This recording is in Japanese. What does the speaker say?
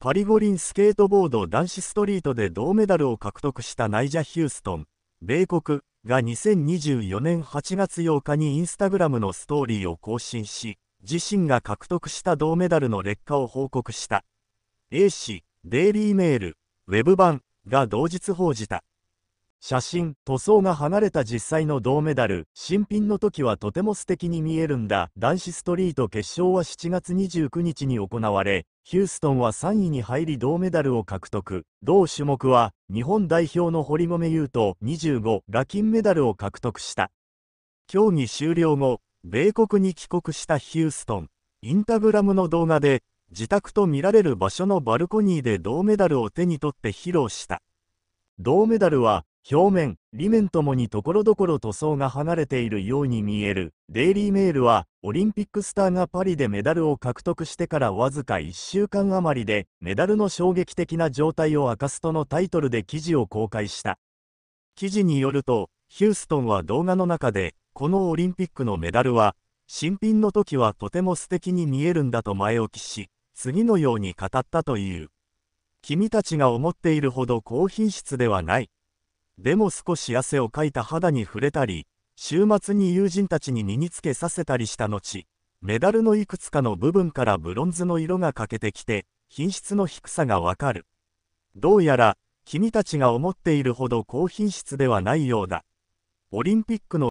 パリ五輪スケートボード男子ストリートで銅メダルを獲得したナイジャ・ヒューストン、米国が2024年8月8日にインスタグラムのストーリーを更新し、自身が獲得した銅メダルの劣化を報告した。A 氏、デイリーメール、ウェブ版が同日報じた。写真、塗装が離れた実際の銅メダル、新品の時はとても素敵に見えるんだ。男子ストリート決勝は7月29日に行われ、ヒューストンは3位に入り銅メダルを獲得。同種目は、日本代表の堀米優斗25が金メダルを獲得した。競技終了後、米国に帰国したヒューストン。インタグラムの動画で、自宅と見られる場所のバルコニーで銅メダルを手に取って披露した。銅メダルは表面、裏面ともにところどころ塗装が剥がれているように見える。デイリーメールは、オリンピックスターがパリでメダルを獲得してからわずか1週間余りで、メダルの衝撃的な状態を明かすとのタイトルで記事を公開した。記事によると、ヒューストンは動画の中で、このオリンピックのメダルは、新品の時はとても素敵に見えるんだと前置きし、次のように語ったという。君たちが思っているほど高品質ではない。でも少し汗をかいた肌に触れたり、週末に友人たちに身につけさせたりした後、メダルのいくつかの部分からブロンズの色が欠けてきて、品質の低さがわかる。どうやら、君たちが思っているほど高品質ではないようだ。オリンピックの